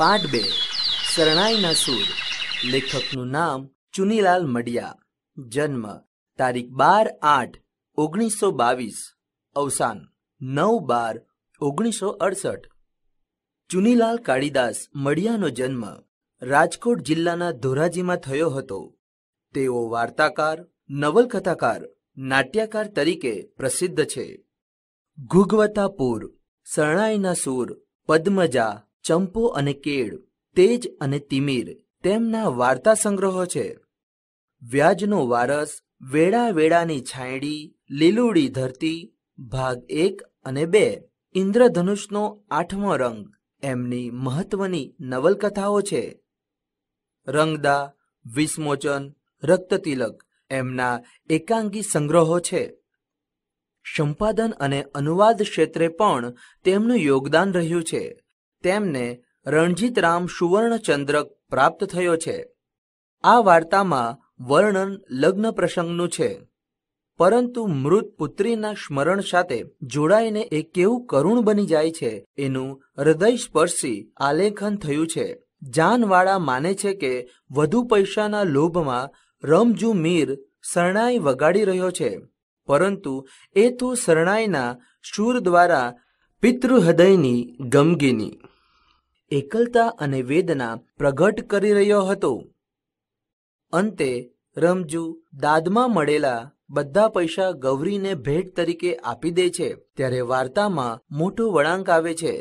પાઠ બે શરણાઈના સૂર લેખકનું નામ ચુનીલાલ મડિયા જન્મ તારીખ બાર આઠ ઓગણીસો બાવીસ અવસાન નવ બાર ઓગણીસો અડસઠ ચુનીલાલ કાળીદાસ મડિયાનો જન્મ રાજકોટ જિલ્લાના ધોરાજીમાં થયો હતો તેઓ વાર્તાકાર નવલકથાકાર નાટ્યકાર તરીકે પ્રસિદ્ધ છે ઘુઘવતાપુર શરણાઈના સૂર પદ્મજા ચંપો અને કેળ તેજ અને તિમિર તેમના વાર્તા સંગ્રહો છે વ્યાજનો વારસ વેળા વેળાની છાંયડી લીલુડી ધરતી ભાગ એક અને બે ઇન્દ્રધનુષનો આઠમો રંગ એમની મહત્વની નવલકથાઓ છે રંગદા વિસ્મોચન રક્તતિલક એમના એકાંગી સંગ્રહો છે સંપાદન અને અનુવાદ ક્ષેત્રે પણ તેમનું યોગદાન રહ્યું છે તેમને રણજીતરામ સુવર્ણચંદ્રક પ્રાપ્ત થયો છે આ વાર્તામાં વર્ણન લગ્ન પ્રસંગનું છે પરંતુ મૃત પુત્રીના સ્મરણ સાથે જોડાઈને એ કેવું કરુણ બની જાય છે એનું હૃદયસ્પર્શી આલેખન થયું છે જાનવાળા માને છે કે વધુ પૈસાના લોભમાં રમજુ મીર શરણાઈ વગાડી રહ્યો છે પરંતુ એ તો શરણાઈના શૂર દ્વારા પિતૃહૃદયની ગમગીની એકલતા અને વેદના પ્રગટ કરી રહ્યો હતો અંતે રમજુ દાદમાં મળેલા બધા પૈસા ગૌરીને ભેટ તરીકે આપી દે છે ત્યારે વાર્તામાં મોટો વળાંક આવે છે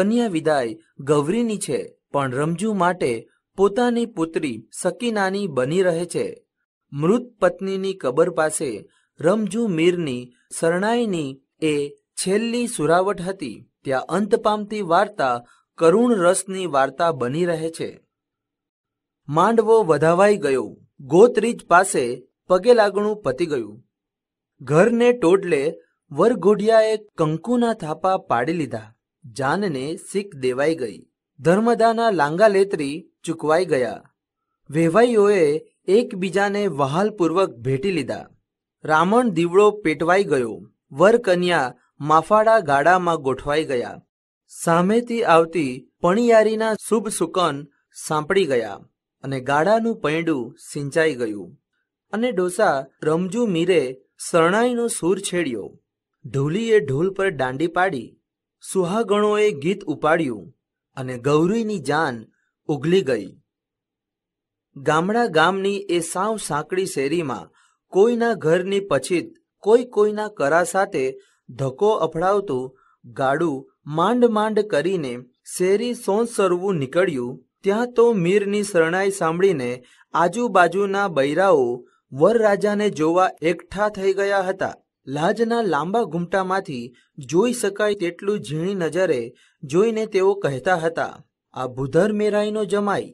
કન્યા વિદાય ગૌરીની છે પણ રમજુ માટે પોતાની પુત્રી સકીનાની બની રહે છે મૃત પત્નીની કબર પાસે રમજુ મીરની શરણાઈની એ છેલ્લી સુરાવટ હતી ત્યાં અંત પામતી વાર્તા કરુણ રસની વાર્તા બની રહે છે માંડવો વધાવાઈ ગયો ગોત્રીજ પાસે પગે લાગણું પતી ગયું ઘરને ટોડલે વરઘોડિયાએ કંકુના થાપા પાડી લીધા જાનને શીખ દેવાઈ ગઈ ધર્મદાના લાંગાલેતરી લેત્રી ચૂકવાઈ ગયા વેવાઈઓએ એકબીજાને વહાલપૂર્વક ભેટી લીધા રામણ દીવડો પેટવાઈ ગયો વરકન્યા માફાડા ગાડામાં ગોઠવાઈ ગયા સામેથી આવતી પણિયારીના શુભ સુકન સાંપડી ગયા અને ગાડાનું પૈડું સિંચાઈ ગયું અને ડોસા રમજુ મીરે શરણાઈનો સૂર છેડ્યો ઢોલીએ ઢોલ પર દાંડી પાડી સુહાગણોએ ગીત ઉપાડ્યું અને ગૌરીની જાન ઉઘલી ગઈ ગામડા ગામની એ સાવ સાંકડી શેરીમાં કોઈના ઘરની પછીત કોઈ કોઈના કરા સાથે ધક્કો અફડાવતું ગાડું માંડ માંડ કરીને શેરી સોંસરવું નીકળ્યું ત્યાં તો મીરની શરણાઈ સાંભળીને આજુબાજુના બૈરાઓ વરરાજાને જોવા એકઠા થઈ ગયા હતા લાજના લાંબા ઘૂમટામાંથી જોઈ શકાય તેટલું ઝીણી નજરે જોઈને તેઓ કહેતા હતા આ ભૂધર મેરાઈનો જમાઈ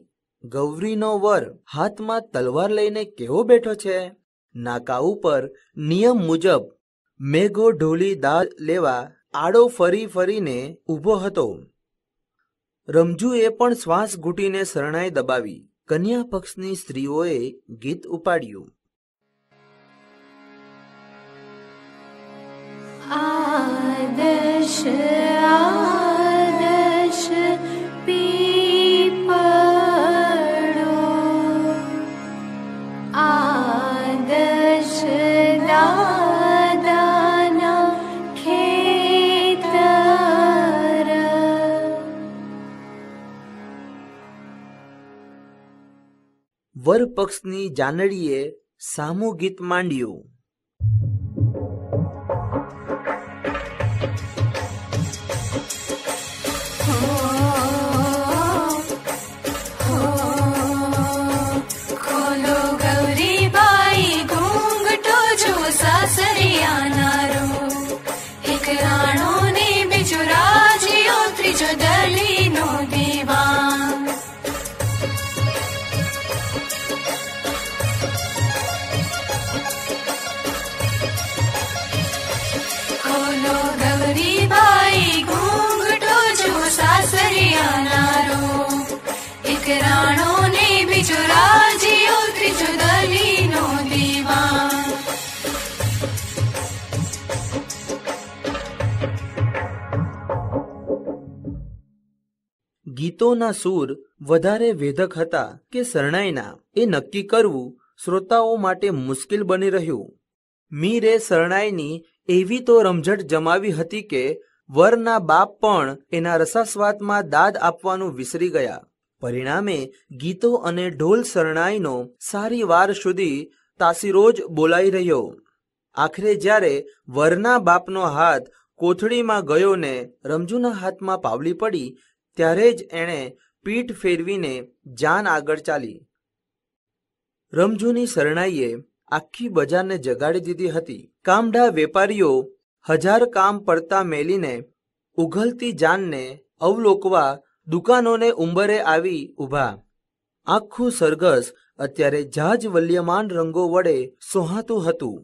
ગૌરીનો વર હાથમાં તલવાર લઈને કેવો બેઠો છે નાકા ઉપર નિયમ મુજબ મેઘો ઢોલી દાદ લેવા આડો ફરી ફરીને ઊભો હતો રમજુએ પણ શ્વાસ ઘૂંટીને શરણાઈ દબાવી કન્યા પક્ષની સ્ત્રીઓએ ગીત ઉપાડ્યું આદર્શ આ વરપક્ષની જાનડીએ સામૂહિક ગીત માંડ્યું ગીતોના સૂર વધારે વેધક હતા કે શરણાઈના એ નક્કી કરવું શ્રોતાઓ માટે મુશ્કેલ બની રહ્યું મીરે શરણાઈની એવી તો રમઝટ જમાવી હતી કે વરના બાપ પણ એના રસાસ્વાદમાં દાદ આપવાનું વિસરી ગયા પરિણામે ગીતો અને ઢોલ શરણાઈનો સારી વાર સુધી તાસીરો જ બોલાઈ રહ્યો આખરે જ્યારે વરના બાપનો હાથ કોથળીમાં ગયો ને રમજુના હાથમાં પાવલી પડી ત્યારે જ એણે પીઠ ફેરવીને જાન આગળ ચાલી રમજુની શરણાઈએ આખી બજારને જગાડી દીધી હતી કામઢા વેપારીઓ હજાર કામ પડતા મેલીને ઉઘલતી જાનને અવલોકવા દુકાનોને ઉંબરે આવી ઊભા આખું સરઘસ અત્યારે જહાજ વલ્યમાન રંગો વડે સોહાતું હતું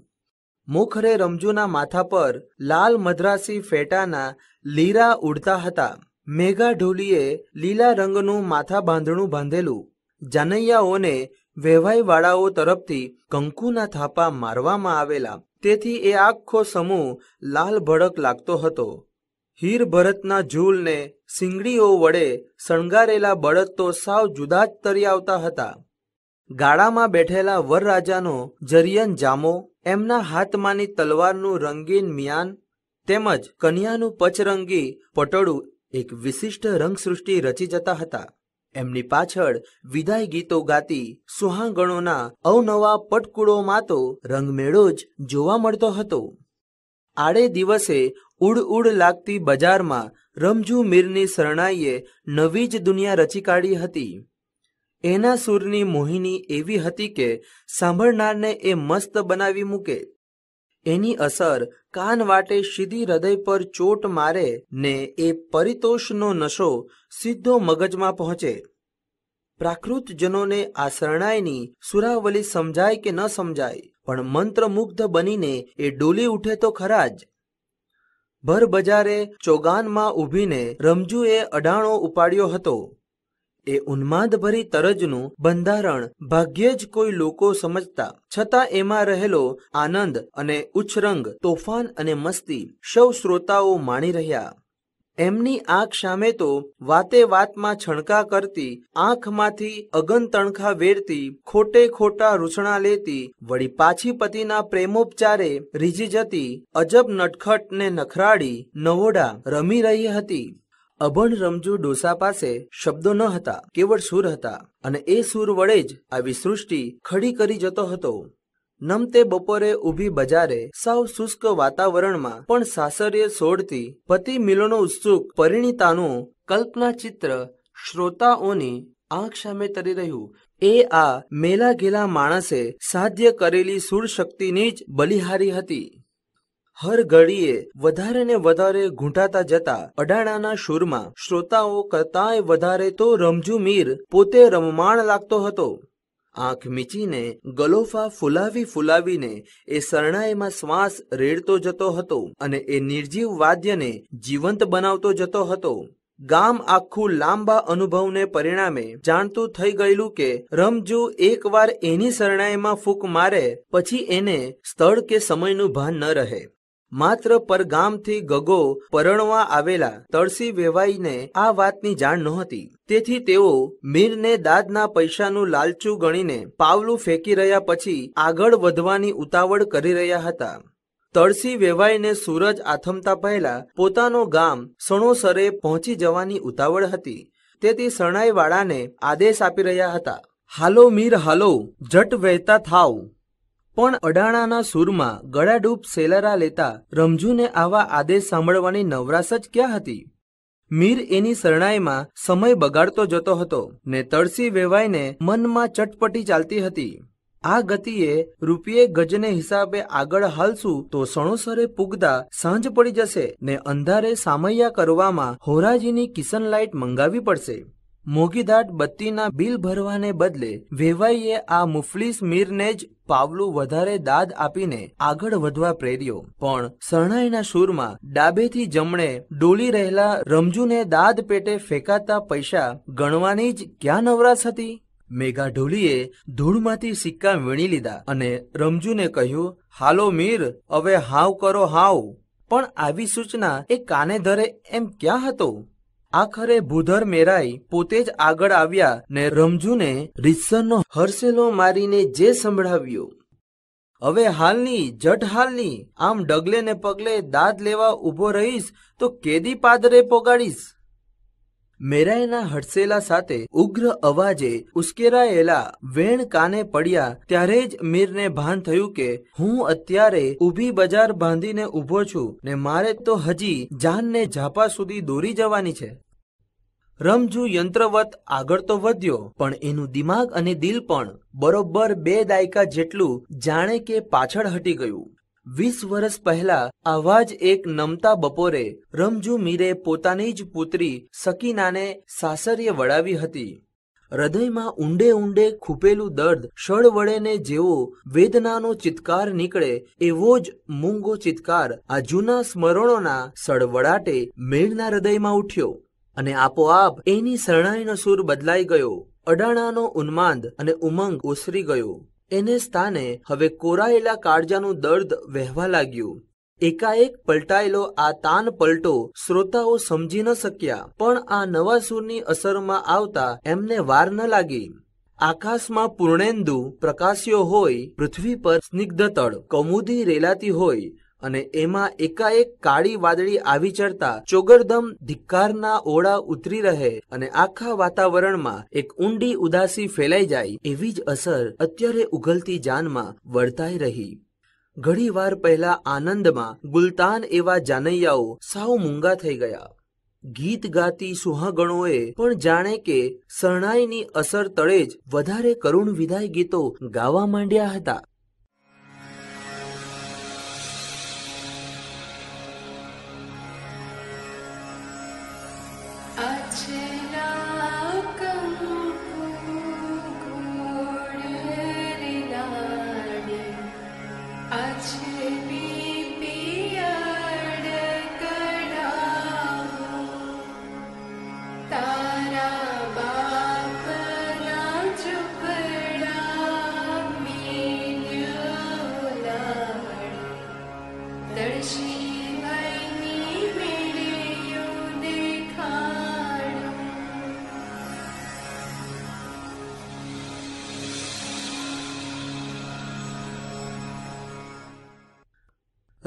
મુખરે રમજુના માથા પર લાલ મદ્રાસી ફેટાના લીરા ઉડતા હતા મેઘાઢોલીએ લીલા રંગનું માથા બાંધણું બાંધેલું જાનૈયાઓને વહેવાઈવાળાઓ તરફથી કંકુના થાપા મારવામાં આવેલા તેથી એ આખો સમૂહ લાલ ભડક લાગતો હતો હીર ભરતના ઝૂલને સિંગડીઓ વડે શણગારેલા બળદ તો સાવ જુદા જ તરી આવતા હતા ગાળામાં બેઠેલા વરરાજાનો જરિયન જામો એમના હાથમાંની તલવારનું રંગીન મિયાન તેમજ કન્યાનું પચરંગી પટોળું એક વિશિષ્ટ રંગસૃષ્ટિ રચી જતા હતા એમની પાછળ વિદાય ગીતો ગાતી સુહાંગણોના અવનવા પટકુળોમાં તો રંગમેળો જ જોવા મળતો હતો આડે દિવસે ઉડ ઉડ લાગતી બજારમાં રમઝુ મીરની શરણાઈએ નવી જ દુનિયા રચી કાઢી હતી એના સુરની મોહિની એવી હતી કે સાંભળનારને એ મસ્ત બનાવી મૂકે એની અસર કાન વાટે સીધી હૃદય પર ચોટ મારે ને એ પરિતોષનો નશો સીધો મગજમાં પહોંચે પ્રાકૃતજનોને આ શરણાઈની સુરાવલી સમજાય કે ન સમજાય પણ મંત્રમુગ્ધ બનીને એ ડોલી ઉઠે તો ખરા જ ભર બજારે ચોગાનમાં ઊભીને રમજુએ અડાણો ઉપાડ્યો હતો એ ઉન્માદભરી તરજનું બંધારણ ભાગ્યે જ કોઈ લોકો સમજતા છતાં એમાં રહેલો આનંદ અને ઉચ્છરંગ તોફાન અને મસ્તી સૌ શ્રોતાઓ માણી રહ્યા એમની આંખ સામે તો વાતે વાતમાં છણકા કરતી આંખમાંથી અગન તણખા વેરતી ખોટે ખોટા રૂસણા લેતી વળી પાછી પતિના પ્રેમોપચારે રીઝી જતી અજબ નટખટને નખરાડી નવોડા રમી રહી હતી અભણ રમજુ ડોસા પાસે શબ્દો ન હતા કેવળ સૂર હતા અને એ સૂર વડે જ આવી સૃષ્ટિ ખડી કરી જતો હતો નમતે બપોરે ઊભી બજારે સાવ શુષ્ક વાતાવરણમાં પણ સાસરીએ સોડતી પતિ મિલનો ઉત્સુક પરિણીતાનું કલ્પના ચિત્ર શ્રોતાઓની આંખ સામે તરી રહ્યું એ આ મેલા ગેલા માણસે સાધ્ય કરેલી સુર શક્તિની જ બલિહારી હતી હર ઘડીએ વધારે ને વધારે ઘૂંટાતા જતા અડાણાના શૂરમાં શ્રોતાઓ કરતાંય વધારે તો રમજુ મીર પોતે રમમાણ લાગતો હતો આંખ મીચીને ગલોફા ફુલાવી ફુલાવીને એ શરણાઈમાં શ્વાસ રેડતો જતો હતો અને એ નિર્જીવ વાદ્યને જીવંત બનાવતો જતો હતો ગામ આખું લાંબા અનુભવને પરિણામે જાણતું થઈ ગયેલું કે રમજુ એકવાર એની શરણાઈમાં ફૂંક મારે પછી એને સ્થળ કે સમયનું ભાન ન રહે માત્ર પરગામથી ગગો પરણવા આવેલા તળસી વેવાઈને આ વાતની જાણ નહોતી તેથી તેઓ મીરને દાદના પૈસાનું લાલચું ગણીને પાવલું ફેંકી રહ્યા પછી આગળ વધવાની ઉતાવળ કરી રહ્યા હતા તળસી વેવાઈને સૂરજ આથમતા પહેલા પોતાનો ગામ સણોસરે પહોંચી જવાની ઉતાવળ હતી તેથી શરણાઈવાળાને આદેશ આપી રહ્યા હતા હાલો મીર હાલો જટ વહેતા થાવ પણ અડાણાના સૂરમાં ગળાડૂબ સેલરા લેતા રમજુને આવા આદેશ સાંભળવાની નવરાશ જ ક્યાં હતી મીર એની શરણાઈમાં સમય બગાડતો જતો હતો ને તળસી વેવાઈને મનમાં ચટપટી ચાલતી હતી આ ગતિએ રૂપિયે ગજને હિસાબે આગળ હાલશું તો સણોસરે પૂગતા સાંજ પડી જશે ને અંધારે સામૈયા કરવામાં હોરાજીની કિશન લાઇટ મંગાવી પડશે મોગીદાટ બત્તીના બિલ ભરવાને બદલે વેવાઈએ આ મુફલિસ મીરને જ પાવલું વધારે દાદ આપીને આગળ વધવા પ્રેર્યો પણ શરણાઈના સૂરમાં ડાબેથી જમણે ડોલી રહેલા રમજુને દાદ પેટે ફેંકાતા પૈસા ગણવાની જ ક્યાં નવરાશ હતી મેઘા ઢોલીએ ધૂળમાંથી સિક્કા વીણી લીધા અને રમજુને કહ્યું હાલો મીર હવે હાવ કરો હાવ પણ આવી સૂચના એ કાને ધરે એમ ક્યાં હતો આખરે ભૂધર મેરાઈ પોતે જ આગળ આવ્યા ને રમજુને રીતસરનો હરસેલો મારીને જે સંભળાવ્યું હવે હાલની જટ હાલની આમ ડગલે ને પગલે દાદ લેવા ઊભો રહીશ તો કેદી પાદરે પોગાડીશ મેરાયના હડસેલા સાથે ઉગ્ર અવાજે ઉશ્કેરાયેલા વેણ કાને પડ્યા ત્યારે જ મીરને ભાન થયું કે હું અત્યારે ઊભી બજાર બાંધીને ઊભો છું ને મારે તો હજી જાનને ઝાપા સુધી દોરી જવાની છે રમજુ યંત્રવત આગળ તો વધ્યો પણ એનું દિમાગ અને દિલ પણ બરોબર બે દાયકા જેટલું જાણે કે પાછળ હટી ગયું વીસ વર્ષ પહેલા આવા જ એક નમતા બપોરે રમજુ મીરે પોતાની જ પુત્રી સકીનાને સાસરીએ વળાવી હતી હૃદયમાં ઊંડે ઊંડે ખૂપેલું દર્દ શળ વળેને જેવો વેદનાનો ચિત્કાર નીકળે એવો જ મૂંગો ચિત્કાર આ જૂના સ્મરણોના સળવડાટે મેળના હૃદયમાં ઉઠ્યો અને આપોઆપ એની શરણાઈનો સૂર બદલાઈ ગયો અડાણાનો ઉન્માદ અને ઉમંગ ઓસરી ગયો એને સ્થાને હવે કોરાયેલા કાળજાનું દર્દ વહેવા લાગ્યું એકાએક પલટાયેલો આ તાન પલટો શ્રોતાઓ સમજી ન શક્યા પણ આ નવા સૂરની અસરમાં આવતા એમને વાર ન લાગી આકાશમાં પૂર્ણેન્દુ પ્રકાશ્યો હોય પૃથ્વી પર સ્નિગ્ધતળ કૌમુદી રેલાતી હોય અને એમાં એકાએક કાળી વાદળી આવી ચડતા ચોગરદમ ધિક્કારના ઓળા ઉતરી રહે અને આખા વાતાવરણમાં એક ઊંડી ઉદાસી ફેલાઈ જાય એવી જ અસર અત્યારે ઉગલતી જાનમાં વર્તાઈ રહી ઘણી વાર પહેલા આનંદમાં ગુલતાન એવા જાનૈયાઓ સાવ મૂંગા થઈ ગયા ગીત ગાતી સુહાગણોએ પણ જાણે કે શરણાઈની અસર તળે જ વધારે કરુણ વિદાય ગીતો ગાવા માંડ્યા હતા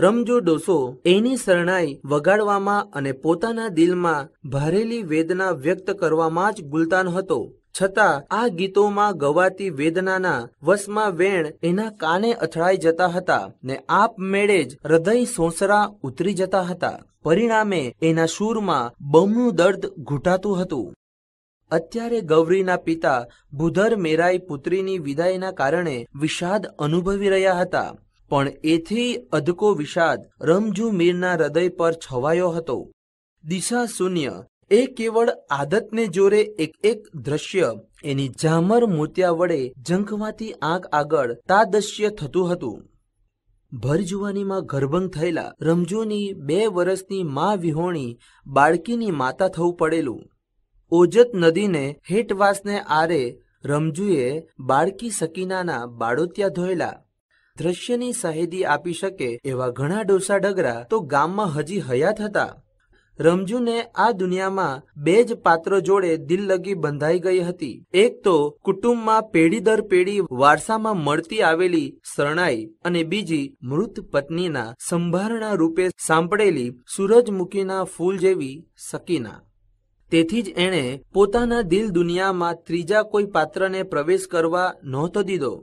રમજો ડોસો એની શરણાઈ વગાડવામાં અને પોતાના દિલમાં ભારેલી વેદના વ્યક્ત કરવામાં જ ગુલતાન હતો છતાં આ ગીતોમાં ગવાતી વેદનાના વશમાં વેણ એના કાને અથડાઈ જતા હતા ને આપમેળે જ હૃદય સોંસરા ઉતરી જતા હતા પરિણામે એના સૂરમાં બમણું દર્દ ઘૂંટાતું હતું અત્યારે ગૌરીના પિતા ભૂધર મેરાઈ પુત્રીની વિદાયના કારણે વિષાદ અનુભવી રહ્યા હતા પણ એથી અધકો વિષાદ રમજુ મીરના હૃદય પર છવાયો હતો દિશા શૂન્ય એ કેવળ આદતને જોરે એક એક દ્રશ્ય એની જામર મોતિયા વડે ઝંખવાતી આંખ આગળ તાદશ્ય થતું હતું ભરજુવાનીમાં ગર્ભંગ થયેલા રમજુની બે વર્ષની મા વિહોણી બાળકીની માતા થવું પડેલું ઓજત નદીને હેઠવાસને આરે રમજુએ બાળકી સકીનાના બાળોત્યા ધોયેલા દ્રશ્યની સાહિદી આપી શકે એવા ઘણા ડોસા ડગરા તો ગામમાં હજી હયાત હતા રમજુને આ દુનિયામાં બે જ પાત્રો જોડે દિલ લગી બંધાઈ ગઈ હતી એક તો કુટુંબમાં પેઢી દર પેઢી વારસામાં મળતી આવેલી શરણાઈ અને બીજી મૃત પત્નીના સંભારણા રૂપે સાંભળેલી સૂરજમુખીના ફૂલ જેવી સકીના તેથી જ એણે પોતાના દિલ દુનિયામાં ત્રીજા કોઈ પાત્રને પ્રવેશ કરવા નહોતો દીધો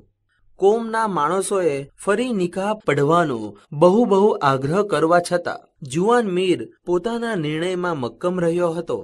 કોમના માણસોએ ફરી નિકાહ પઢવાનો બહુ બહુ આગ્રહ કરવા છતાં જુવાન મીર પોતાના નિર્ણયમાં મક્કમ રહ્યો હતો